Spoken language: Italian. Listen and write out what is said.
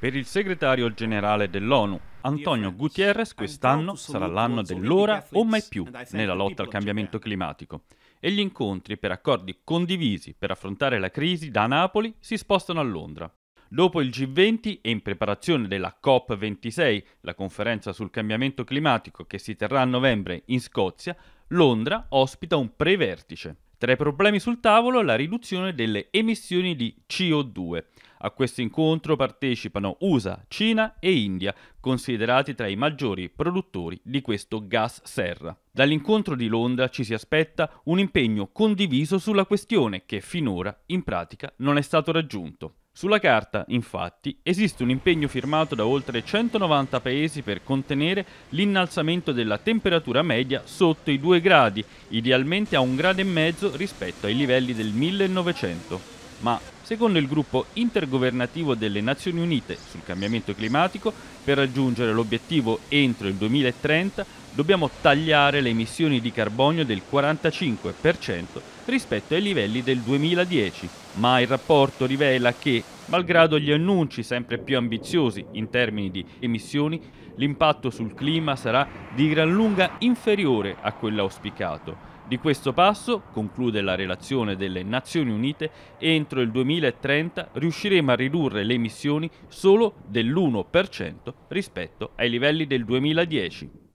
Per il segretario generale dell'ONU, Antonio Gutiérrez, quest'anno sarà l'anno dell'ora o mai più nella lotta al cambiamento climatico e gli incontri per accordi condivisi per affrontare la crisi da Napoli si spostano a Londra. Dopo il G20 e in preparazione della COP26, la conferenza sul cambiamento climatico che si terrà a novembre in Scozia, Londra ospita un pre-vertice. Tra i problemi sul tavolo la riduzione delle emissioni di CO2. A questo incontro partecipano USA, Cina e India, considerati tra i maggiori produttori di questo gas serra. Dall'incontro di Londra ci si aspetta un impegno condiviso sulla questione che finora in pratica non è stato raggiunto. Sulla carta, infatti, esiste un impegno firmato da oltre 190 paesi per contenere l'innalzamento della temperatura media sotto i 2 gradi, idealmente a un grado e mezzo rispetto ai livelli del 1900. Ma secondo il gruppo intergovernativo delle Nazioni Unite sul cambiamento climatico, per raggiungere l'obiettivo entro il 2030 dobbiamo tagliare le emissioni di carbonio del 45% rispetto ai livelli del 2010, ma il rapporto rivela che, malgrado gli annunci sempre più ambiziosi in termini di emissioni, l'impatto sul clima sarà di gran lunga inferiore a quello auspicato. Di questo passo, conclude la relazione delle Nazioni Unite, entro il 2030 riusciremo a ridurre le emissioni solo dell'1% rispetto ai livelli del 2010.